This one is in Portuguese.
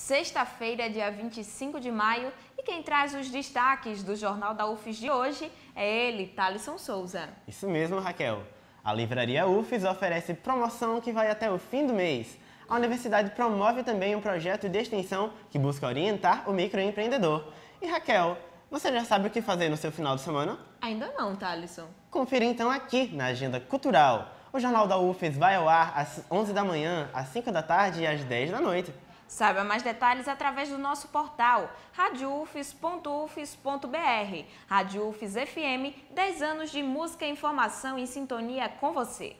Sexta-feira, dia 25 de maio, e quem traz os destaques do Jornal da UFES de hoje é ele, Thalisson Souza. Isso mesmo, Raquel. A Livraria UFES oferece promoção que vai até o fim do mês. A universidade promove também um projeto de extensão que busca orientar o microempreendedor. E Raquel, você já sabe o que fazer no seu final de semana? Ainda não, Thalisson. Confira então aqui na Agenda Cultural. O Jornal da UFES vai ao ar às 11 da manhã, às 5 da tarde e às 10 da noite. Saiba mais detalhes através do nosso portal radiufes.ufes.br. Rádio UFES FM, 10 anos de música, informação e sintonia com você.